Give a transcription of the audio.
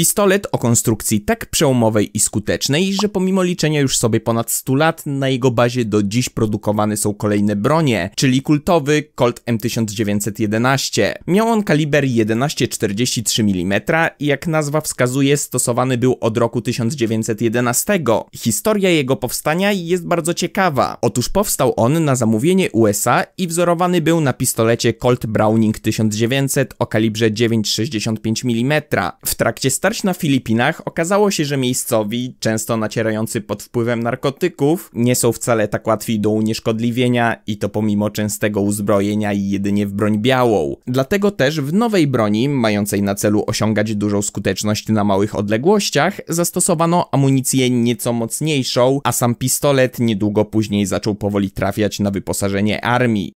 Pistolet o konstrukcji tak przełomowej i skutecznej, że pomimo liczenia już sobie ponad 100 lat, na jego bazie do dziś produkowane są kolejne bronie, czyli kultowy Colt M1911. Miał on kaliber 11,43 mm i jak nazwa wskazuje stosowany był od roku 1911. Historia jego powstania jest bardzo ciekawa. Otóż powstał on na zamówienie USA i wzorowany był na pistolecie Colt Browning 1900 o kalibrze 9,65 mm. W trakcie starcia starć na Filipinach okazało się, że miejscowi, często nacierający pod wpływem narkotyków, nie są wcale tak łatwi do unieszkodliwienia i to pomimo częstego uzbrojenia i jedynie w broń białą. Dlatego też w nowej broni, mającej na celu osiągać dużą skuteczność na małych odległościach, zastosowano amunicję nieco mocniejszą, a sam pistolet niedługo później zaczął powoli trafiać na wyposażenie armii.